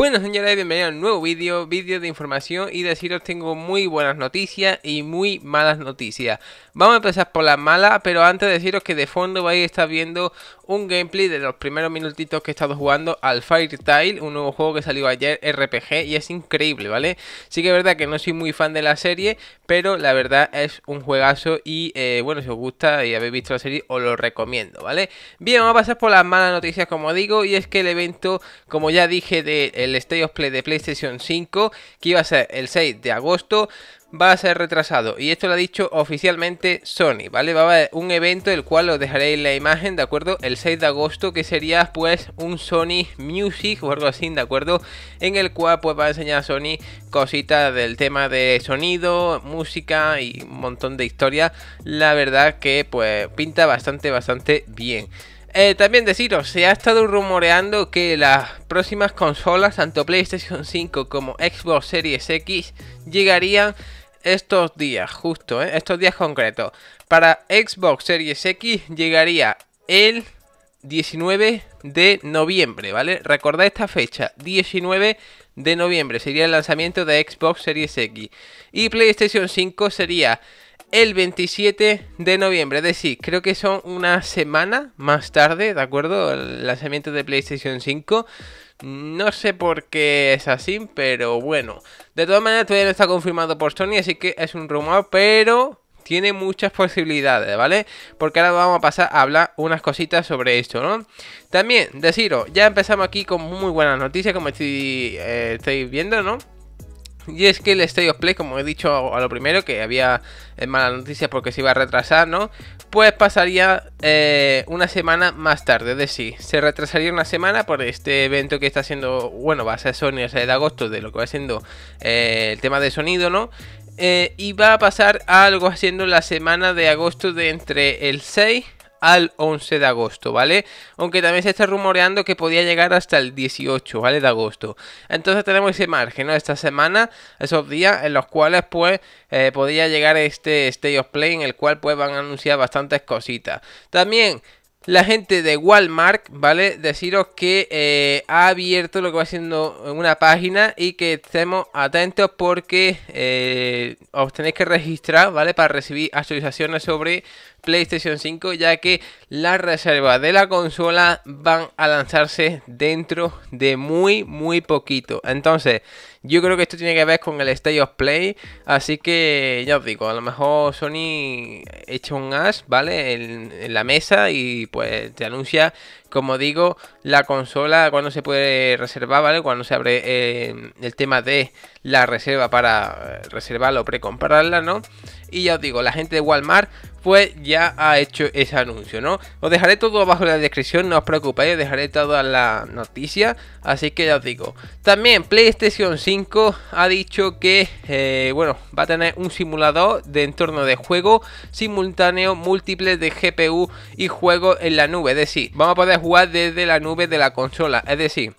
Bueno señores, bienvenidos a un nuevo vídeo, vídeo de información y deciros tengo muy buenas noticias y muy malas noticias. Vamos a empezar por las malas, pero antes deciros que de fondo vais a estar viendo un gameplay de los primeros minutitos que he estado jugando al Firetail, un nuevo juego que salió ayer RPG y es increíble, ¿vale? Sí que es verdad que no soy muy fan de la serie, pero la verdad es un juegazo y eh, bueno, si os gusta y habéis visto la serie, os lo recomiendo, ¿vale? Bien, vamos a pasar por las malas noticias, como digo, y es que el evento, como ya dije, del de of Play de PlayStation 5, que iba a ser el 6 de agosto, va a ser retrasado. Y esto lo ha dicho oficialmente Sony, ¿vale? Va a haber un evento, el cual os dejaré en la imagen, ¿de acuerdo? El 6 de agosto, que sería pues un Sony Music o algo así, ¿de acuerdo? En el cual pues va a enseñar a Sony cositas del tema de sonido, música y un montón de historia La verdad que pues pinta bastante, bastante bien. Eh, también deciros, se ha estado rumoreando que las próximas consolas, tanto PlayStation 5 como Xbox Series X, llegarían estos días, justo, ¿eh? estos días concretos. Para Xbox Series X llegaría el 19 de noviembre, ¿vale? Recordad esta fecha, 19 de noviembre sería el lanzamiento de Xbox Series X. Y PlayStation 5 sería el 27 de noviembre. Es decir, creo que son una semana más tarde, ¿de acuerdo? El lanzamiento de PlayStation 5. No sé por qué es así, pero bueno. De todas maneras, todavía no está confirmado por Sony, así que es un rumor, pero tiene muchas posibilidades, ¿vale? Porque ahora vamos a pasar a hablar unas cositas sobre esto, ¿no? También, deciros, ya empezamos aquí con muy buenas noticias, como eh, estáis viendo, ¿no? Y es que el State of Play, como he dicho a lo primero, que había eh, malas noticias porque se iba a retrasar, ¿no? Pues pasaría eh, una semana más tarde, es decir, se retrasaría una semana por este evento que está haciendo, bueno, va a ser Sony el de agosto, de lo que va siendo eh, el tema de sonido, ¿no? y va a pasar algo haciendo la semana de agosto de entre el 6 al 11 de agosto, ¿vale? Aunque también se está rumoreando que podía llegar hasta el 18, ¿vale? De agosto. Entonces tenemos ese margen, ¿no? Esta semana, esos días en los cuales, pues, eh, podría llegar este State of Play en el cual, pues, van a anunciar bastantes cositas. También... La gente de Walmart, ¿vale? Deciros que eh, ha abierto lo que va siendo una página y que estemos atentos porque eh, os tenéis que registrar, ¿vale? Para recibir actualizaciones sobre PlayStation 5, ya que las reservas de la consola van a lanzarse dentro de muy, muy poquito. Entonces, yo creo que esto tiene que ver con el State of Play. Así que ya os digo, a lo mejor Sony echa un as, ¿vale? En, en la mesa y pues te anuncia como digo, la consola cuando se puede reservar, ¿vale? Cuando se abre eh, el tema de la reserva para eh, reservarla o precomprarla, ¿no? Y ya os digo, la gente de Walmart pues ya ha hecho ese anuncio, ¿no? Os dejaré todo abajo en la descripción, no os preocupéis, os dejaré todas la noticia, así que ya os digo. También PlayStation 5 ha dicho que, eh, bueno, va a tener un simulador de entorno de juego simultáneo múltiple de GPU y juego en la nube, es decir, vamos a poder jugar desde la nube de la consola. Es decir,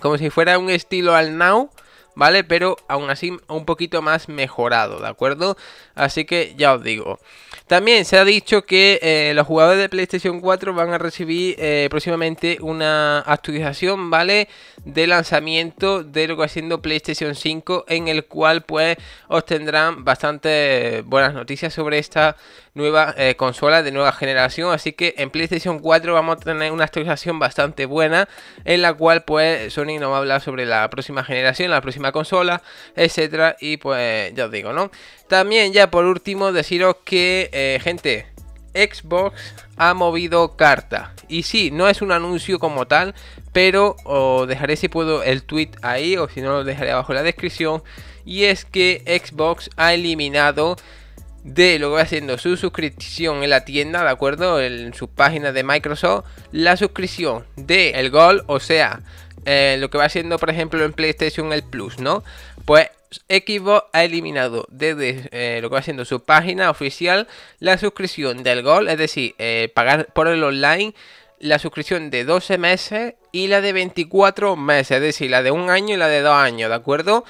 como si fuera un estilo al Now, ¿vale? Pero aún así un poquito más mejorado, ¿de acuerdo? Así que ya os digo. También se ha dicho que eh, los jugadores de PlayStation 4 van a recibir eh, próximamente una actualización, ¿vale? De lanzamiento de lo que va siendo PlayStation 5, en el cual pues obtendrán bastante buenas noticias sobre esta nueva eh, consola de nueva generación. Así que en PlayStation 4 vamos a tener una actualización bastante buena, en la cual pues Sony nos va a hablar sobre la próxima generación, la próxima consola, etcétera. Y pues ya os digo, ¿no? También ya por último deciros que eh, gente, Xbox ha movido carta. Y sí, no es un anuncio como tal, pero os dejaré si puedo el tweet ahí o si no lo dejaré abajo en la descripción. Y es que Xbox ha eliminado de lo que va haciendo su suscripción en la tienda, ¿de acuerdo? En su página de Microsoft, la suscripción de el gol, o sea, eh, lo que va haciendo, por ejemplo, en PlayStation el Plus, ¿no? Pues Xbox ha eliminado desde eh, lo que va siendo su página oficial la suscripción del gol, es decir, eh, pagar por el online, la suscripción de 12 meses y la de 24 meses, es decir, la de un año y la de dos años, ¿de acuerdo?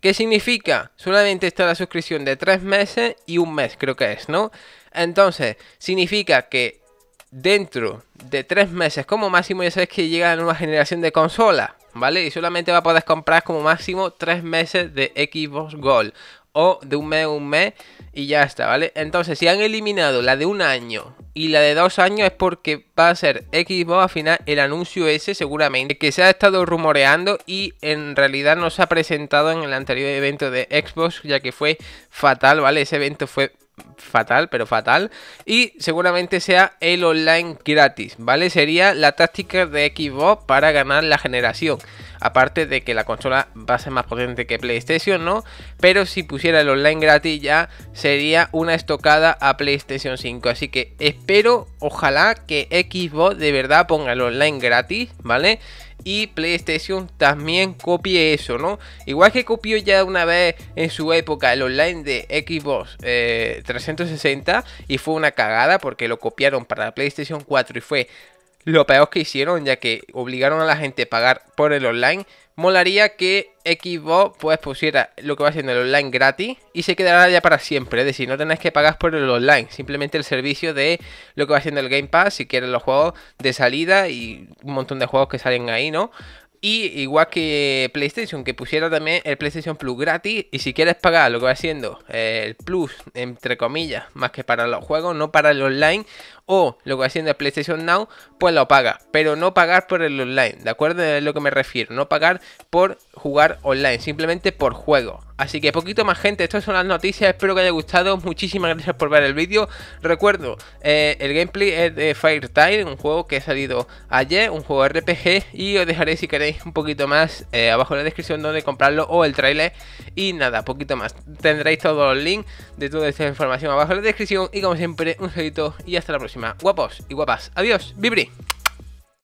¿Qué significa? Solamente está la suscripción de 3 meses y un mes, creo que es, ¿no? Entonces, significa que dentro de 3 meses como máximo ya sabes que llega la nueva generación de consola. ¿vale? Y solamente va a poder comprar como máximo 3 meses de Xbox Gold o de un mes a un mes y ya está, ¿vale? Entonces, si han eliminado la de un año y la de dos años es porque va a ser Xbox al final el anuncio ese seguramente que se ha estado rumoreando y en realidad no se ha presentado en el anterior evento de Xbox ya que fue fatal, ¿vale? Ese evento fue fatal, pero fatal. Y seguramente sea el online gratis, ¿vale? Sería la táctica de Xbox para ganar la generación. Aparte de que la consola va a ser más potente que PlayStation, ¿no? Pero si pusiera el online gratis ya sería una estocada a PlayStation 5. Así que espero, ojalá que Xbox de verdad ponga el online gratis, ¿vale? y PlayStation también copie eso, ¿no? Igual que copió ya una vez en su época el online de Xbox 360 eh, y fue una cagada porque lo copiaron para PlayStation 4 y fue lo peor que hicieron ya que obligaron a la gente a pagar por el online Molaría que Xbox pues pusiera lo que va siendo el online gratis y se quedará ya para siempre. Es decir, no tenéis que pagar por el online, simplemente el servicio de lo que va siendo el Game Pass, si quieres los juegos de salida y un montón de juegos que salen ahí, ¿no? Y igual que PlayStation, que pusiera también el PlayStation Plus gratis. Y si quieres pagar lo que va siendo el Plus, entre comillas, más que para los juegos, no para el online, o lo que haciendo de PlayStation Now, pues lo paga, pero no pagar por el online, ¿de acuerdo? Es lo que me refiero, no pagar por jugar online, simplemente por juego. Así que poquito más gente, estas son las noticias, espero que haya gustado, muchísimas gracias por ver el vídeo. Recuerdo, eh, el gameplay es de Fire un juego que ha salido ayer, un juego RPG, y os dejaré si queréis un poquito más eh, abajo en la descripción donde comprarlo o el trailer. Y nada, poquito más. Tendréis todos los links de toda esta información abajo en la descripción. Y como siempre, un saludito y hasta la próxima. Guapos y guapas. Adiós. Vibri.